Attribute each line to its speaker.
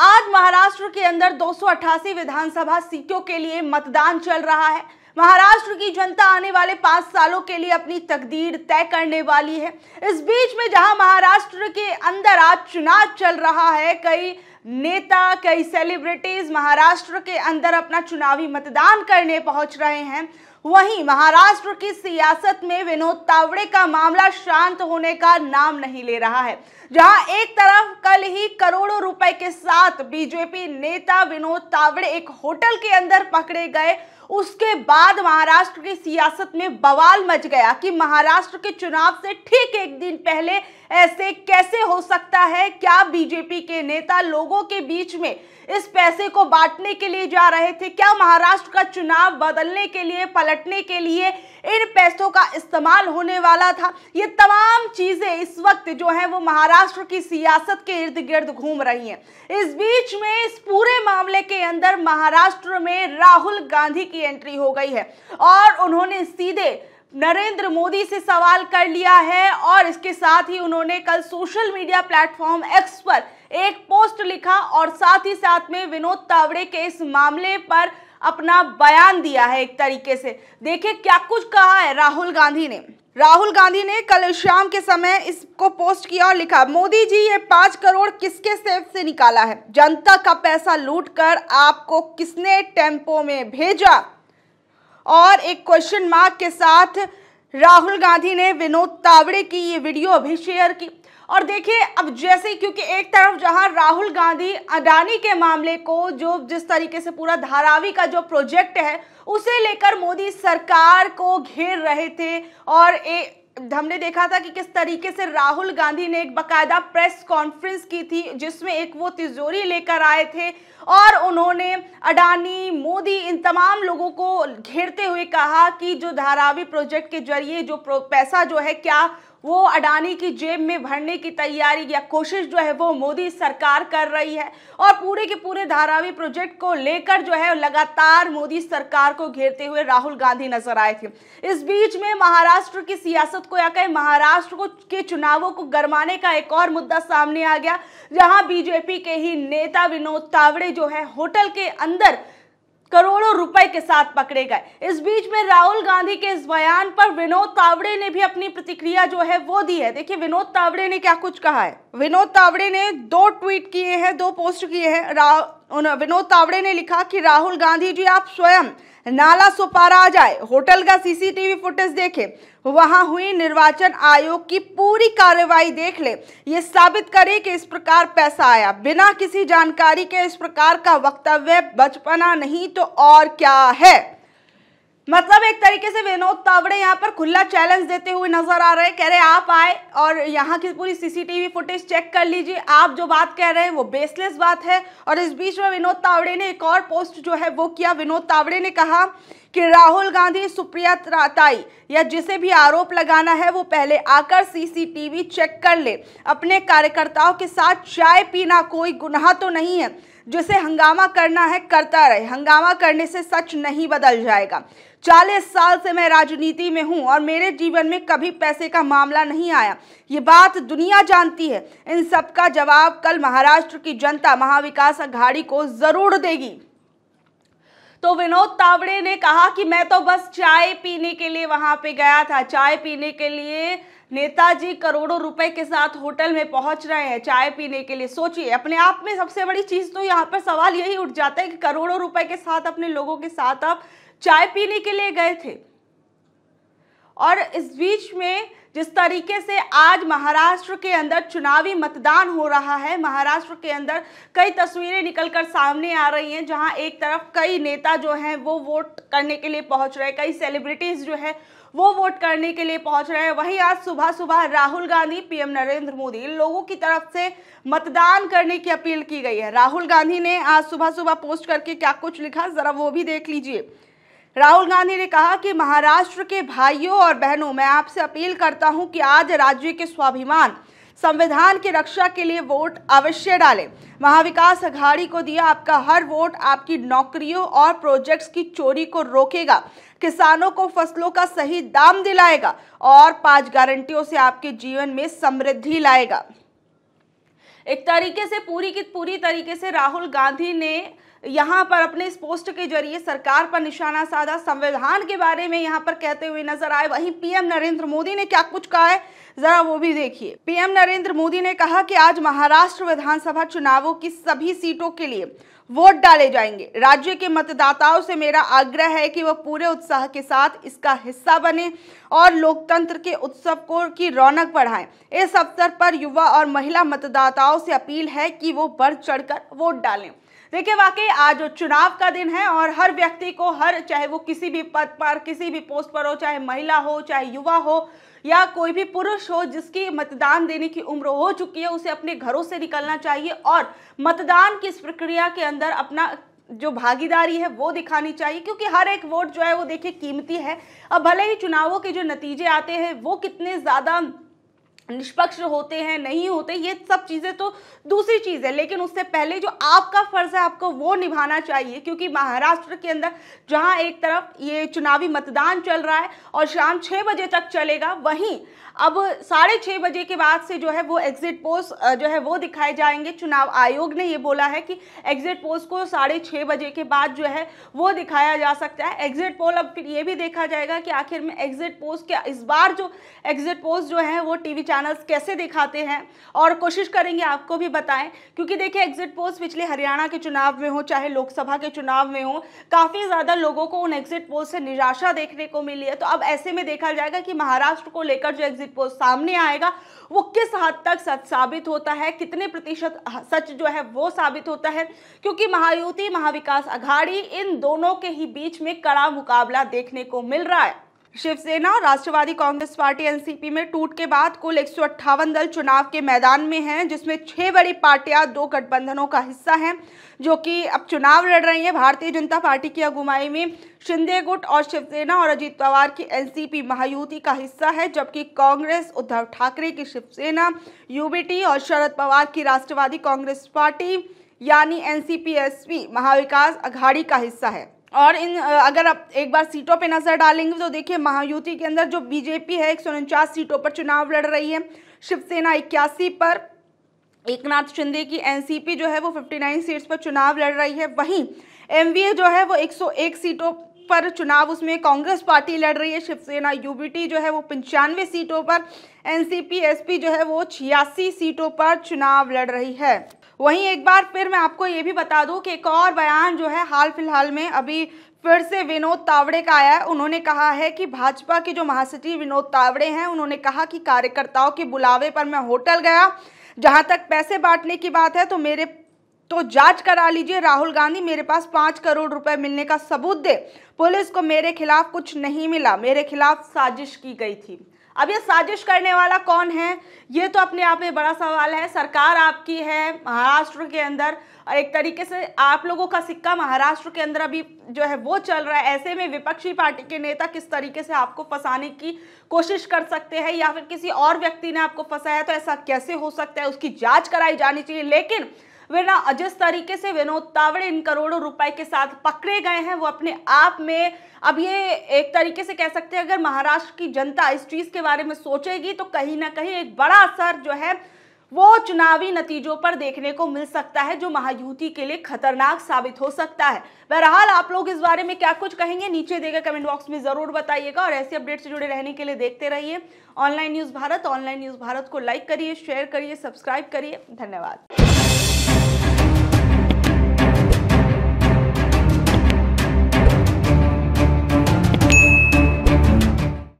Speaker 1: आज महाराष्ट्र के अंदर दो विधानसभा सीटों के लिए मतदान चल रहा है महाराष्ट्र की जनता आने वाले पांच सालों के लिए अपनी तकदीर तय करने वाली है इस बीच में जहां महाराष्ट्र के अंदर आज चुनाव चल रहा है कई नेता कई सेलिब्रिटीज महाराष्ट्र के अंदर अपना चुनावी मतदान करने पहुंच रहे हैं वहीं महाराष्ट्र की सियासत में विनोद तावड़े का मामला शांत होने का नाम नहीं ले रहा है जहां एक तरफ कल ही करोड़ों रुपए के साथ बीजेपी नेता विनोद तावड़े एक होटल के अंदर पकड़े गए उसके बाद महाराष्ट्र की सियासत में बवाल मच गया कि महाराष्ट्र के चुनाव से ठीक एक दिन पहले ऐसे कैसे हो सकता है क्या बीजेपी के नेता लोगों के बीच में इस पैसे को बांटने के लिए जा रहे थे क्या महाराष्ट्र का चुनाव बदलने के लिए पलटने के लिए इन पैसों का इस्तेमाल होने वाला था ये तमाम चीजें इस वक्त जो है वो महाराष्ट्र की सियासत के इर्द गिर्द घूम रही हैं इस बीच में इस पूरे मामले के अंदर महाराष्ट्र में राहुल गांधी की एंट्री हो गई है और उन्होंने सीधे नरेंद्र मोदी से सवाल कर लिया है और इसके साथ ही उन्होंने कल सोशल मीडिया प्लेटफॉर्म एक्स पर एक पोस्ट लिखा और साथ ही साथ में विनोद तावड़े के इस मामले पर अपना बयान दिया है एक तरीके से देखिए क्या कुछ कहा है राहुल गांधी ने राहुल गांधी ने कल शाम के समय इसको पोस्ट किया और लिखा मोदी जी ये पाँच करोड़ किसके सेफ से निकाला है जनता का पैसा लूट कर आपको किसने टेम्पो में भेजा और एक क्वेश्चन मार्क के साथ राहुल गांधी ने विनोद तावड़े की ये वीडियो अभी शेयर की और देखिए अब जैसे क्योंकि एक तरफ जहां राहुल गांधी अडानी के मामले को जो जिस तरीके से पूरा धारावी का जो प्रोजेक्ट है उसे लेकर मोदी सरकार को घेर रहे थे और ए, हमने देखा था कि किस तरीके से राहुल गांधी ने एक बकायदा प्रेस कॉन्फ्रेंस की थी जिसमें एक वो तिजोरी लेकर आए थे और उन्होंने अडानी मोदी इन तमाम लोगों को घेरते हुए कहा कि जो धारावी प्रोजेक्ट के जरिए जो पैसा जो है क्या वो अडानी की जेब में भरने की तैयारी या कोशिश जो है वो मोदी सरकार कर रही है और पूरे के पूरे धारावी प्रोजेक्ट को लेकर जो है लगातार मोदी सरकार को घेरते हुए राहुल गांधी नजर आए थे इस बीच में महाराष्ट्र की सियासत को या कहीं महाराष्ट्र को के चुनावों को गरमाने का एक और मुद्दा सामने आ गया जहां बीजेपी के ही नेता विनोद तावड़े जो है होटल के अंदर करोड़ों रुपए के साथ पकड़े गए इस बीच में राहुल गांधी के इस बयान पर विनोद तावड़े ने भी अपनी प्रतिक्रिया जो है वो दी है देखिए विनोद तावड़े ने क्या कुछ कहा है विनोद तावड़े ने दो ट्वीट किए हैं दो पोस्ट किए हैं विनोद तावड़े ने लिखा कि राहुल गांधी जी आप स्वयं नाला सुपारा आ जाए होटल का सीसीटीवी फुटेज देखे वहां हुई निर्वाचन आयोग की पूरी कार्रवाई देख ले ये साबित करे कि इस प्रकार पैसा आया बिना किसी जानकारी के इस प्रकार का वक्तव्य बचपना नहीं तो और क्या है मतलब एक तरीके से विनोद तावड़े यहाँ पर खुला चैलेंज देते हुए नजर आ रहे हैं कह रहे आप आए और यहाँ की पूरी सीसीटीवी फुटेज चेक कर लीजिए आप जो बात कह रहे हैं वो बेसलेस बात है और इस बीच में विनोद तावड़े ने एक और पोस्ट जो है वो किया विनोद तावड़े ने कहा कि राहुल गांधी सुप्रिया राताई या जिसे भी आरोप लगाना है वो पहले आकर सीसीटीवी चेक कर ले अपने कार्यकर्ताओं के साथ चाय पीना कोई गुनाह तो नहीं है जिसे हंगामा करना है करता रहे हंगामा करने से सच नहीं बदल जाएगा चालीस साल से मैं राजनीति में हूं और मेरे जीवन में कभी पैसे का मामला नहीं आया ये बात दुनिया जानती है इन सब का जवाब कल महाराष्ट्र की जनता महाविकास अघाड़ी को जरूर देगी तो विनोद तावड़े ने कहा कि मैं तो बस चाय पीने के लिए वहां पे गया था चाय पीने के लिए नेताजी करोड़ों रुपए के साथ होटल में पहुंच रहे हैं चाय पीने के लिए सोचिए अपने आप में सबसे बड़ी चीज तो यहाँ पर सवाल यही उठ जाता है कि करोड़ों रुपए के साथ अपने लोगों के साथ आप चाय पीने के लिए गए थे और इस बीच में जिस तरीके से आज महाराष्ट्र के अंदर चुनावी मतदान हो रहा है महाराष्ट्र के अंदर कई तस्वीरें निकलकर सामने आ रही हैं जहां एक तरफ कई नेता जो हैं वो वोट करने के लिए पहुंच रहे कई सेलिब्रिटीज जो है वो वोट करने के लिए पहुंच रहे हैं वहीं आज सुबह सुबह राहुल गांधी पीएम नरेंद्र मोदी लोगों की तरफ से मतदान करने की अपील की गई है राहुल गांधी ने आज सुबह सुबह पोस्ट करके क्या कुछ लिखा जरा वो भी देख लीजिए राहुल गांधी ने कहा कि महाराष्ट्र के भाइयों और बहनों मैं आपसे अपील करता हूं कि आज राज्य के स्वाभिमान संविधान की रक्षा के लिए वोट अवश्य डालें महाविकास अघाड़ी को दिया आपका हर वोट आपकी नौकरियों और प्रोजेक्ट्स की चोरी को रोकेगा किसानों को फसलों का सही दाम दिलाएगा और पांच गारंटियों से आपके जीवन में समृद्धि लाएगा एक तरीके से पूरी की पूरी तरीके से राहुल गांधी ने यहाँ पर अपने इस पोस्ट के जरिए सरकार पर निशाना साधा संविधान के बारे में यहाँ पर कहते हुए नजर आए वहीं पीएम नरेंद्र मोदी ने क्या कुछ कहा है जरा वो भी देखिए पीएम नरेंद्र मोदी ने कहा कि आज महाराष्ट्र विधानसभा चुनावों की सभी सीटों के लिए वोट डाले जाएंगे राज्य के मतदाताओं से मेरा आग्रह है कि वह पूरे उत्साह के साथ इसका हिस्सा बने और लोकतंत्र के उत्सव को की रौनक बढ़ाएं इस अवसर पर युवा और महिला मतदाताओं से अपील है कि वो बढ़ चढ़कर वोट डालें देखिए वाकई आज चुनाव का दिन है और हर व्यक्ति को हर चाहे वो किसी भी पद पर किसी भी पोस्ट पर हो चाहे महिला हो चाहे युवा हो या कोई भी पुरुष हो जिसकी मतदान देने की उम्र हो चुकी है उसे अपने घरों से निकलना चाहिए और मतदान की इस प्रक्रिया के अंदर अपना जो भागीदारी है वो दिखानी चाहिए क्योंकि हर एक वोट जो है वो देखिए कीमती है अब भले ही चुनावों के जो नतीजे आते हैं वो कितने ज़्यादा निष्पक्ष होते हैं नहीं होते ये सब चीज़ें तो दूसरी चीज़ है लेकिन उससे पहले जो आपका फ़र्ज़ है आपको वो निभाना चाहिए क्योंकि महाराष्ट्र के अंदर जहां एक तरफ ये चुनावी मतदान चल रहा है और शाम छः बजे तक चलेगा वहीं अब साढ़े छः बजे के बाद से जो है वो एग्ज़िट पोस्ट जो है वो दिखाए जाएंगे चुनाव आयोग ने ये बोला है कि एग्ज़िट पोस्ट को साढ़े छः बजे के बाद जो है वो दिखाया जा सकता है एग्ज़िट पोल अब फिर ये भी देखा जाएगा कि आखिर में एग्ज़िट पोस्ट के इस बार जो एग्ज़िट पोस्ट जो है वो टी वी चैनल्स कैसे दिखाते हैं और कोशिश करेंगे आपको भी बताएं क्योंकि देखिए एग्जिट पोल्स पिछले हरियाणा के चुनाव में हो चाहे लोकसभा के चुनाव में हो काफ़ी ज़्यादा लोगों को उन एग्जिट पोल से निराशा देखने को मिली है तो अब ऐसे में देखा जाएगा कि महाराष्ट्र को लेकर जो एग्जिट पोल सामने आएगा वो किस हद तक सच साबित होता है कितने प्रतिशत सच जो है वो साबित होता है क्योंकि महायुति महाविकास अघाड़ी इन दोनों के ही बीच में कड़ा मुकाबला देखने को मिल रहा है शिवसेना और राष्ट्रवादी कांग्रेस पार्टी एनसीपी में टूट के बाद कुल एक दल चुनाव के मैदान में हैं जिसमें छह बड़ी पार्टियां दो गठबंधनों का हिस्सा हैं जो कि अब चुनाव लड़ रही हैं भारतीय जनता पार्टी की अगुवाई में शिंदे गुट और शिवसेना और अजीत पवार की एनसीपी महायुति का हिस्सा है जबकि कांग्रेस उद्धव ठाकरे की शिवसेना यूबीटी और शरद पवार की राष्ट्रवादी कांग्रेस पार्टी यानी एनसीपीएसपी महाविकास अघाड़ी का हिस्सा है और इन अगर आप एक बार सीटों पे नजर डालेंगे तो देखिए महायुति के अंदर जो बीजेपी है एक सीटों पर चुनाव लड़ रही है शिवसेना इक्यासी पर एक नाथ शिंदे की एनसीपी जो है वो 59 सीट्स पर चुनाव लड़ रही है वहीं एमवीए जो है वो 101 सीटों पर चुनाव उसमें कांग्रेस पार्टी लड़ रही है शिवसेना यूबीटी जो है वो पंचानवे सीटों पर एनसीपी एसपी जो है वो छियासी सीटों पर चुनाव लड़ रही है वहीं एक बार फिर मैं आपको ये भी बता दूं कि एक और बयान जो है हाल फिलहाल में अभी फिर से विनोद तावड़े का आया है उन्होंने कहा है कि भाजपा के जो महासचिव विनोद तावड़े हैं उन्होंने कहा कि कार्यकर्ताओं के बुलावे पर मैं होटल गया जहां तक पैसे बांटने की बात है तो मेरे तो जांच करा लीजिए राहुल गांधी मेरे पास पाँच करोड़ रुपए मिलने का सबूत दे पुलिस को मेरे खिलाफ कुछ नहीं मिला मेरे खिलाफ साजिश की गई थी अब ये साजिश करने वाला कौन है ये तो अपने आप में बड़ा सवाल है सरकार आपकी है महाराष्ट्र के अंदर और एक तरीके से आप लोगों का सिक्का महाराष्ट्र के अंदर अभी जो है वो चल रहा है ऐसे में विपक्षी पार्टी के नेता किस तरीके से आपको फंसाने की कोशिश कर सकते हैं या फिर किसी और व्यक्ति ने आपको फंसाया तो ऐसा कैसे हो सकता है उसकी जांच कराई जानी चाहिए लेकिन वरना जिस तरीके से विनोद तावड़े इन करोड़ों रुपए के साथ पकड़े गए हैं वो अपने आप में अब ये एक तरीके से कह सकते हैं अगर महाराष्ट्र की जनता इस चीज़ के बारे में सोचेगी तो कहीं ना कहीं एक बड़ा असर जो है वो चुनावी नतीजों पर देखने को मिल सकता है जो महायुति के लिए खतरनाक साबित हो सकता है बहरहाल आप लोग इस बारे में क्या कुछ कहेंगे नीचे देगा कमेंट बॉक्स में जरूर बताइएगा और ऐसे अपडेट से जुड़े रहने के लिए देखते रहिए online news Bharat online news Bharat को लाइक करिए शेयर करिए सब्सक्राइब करिए धन्यवाद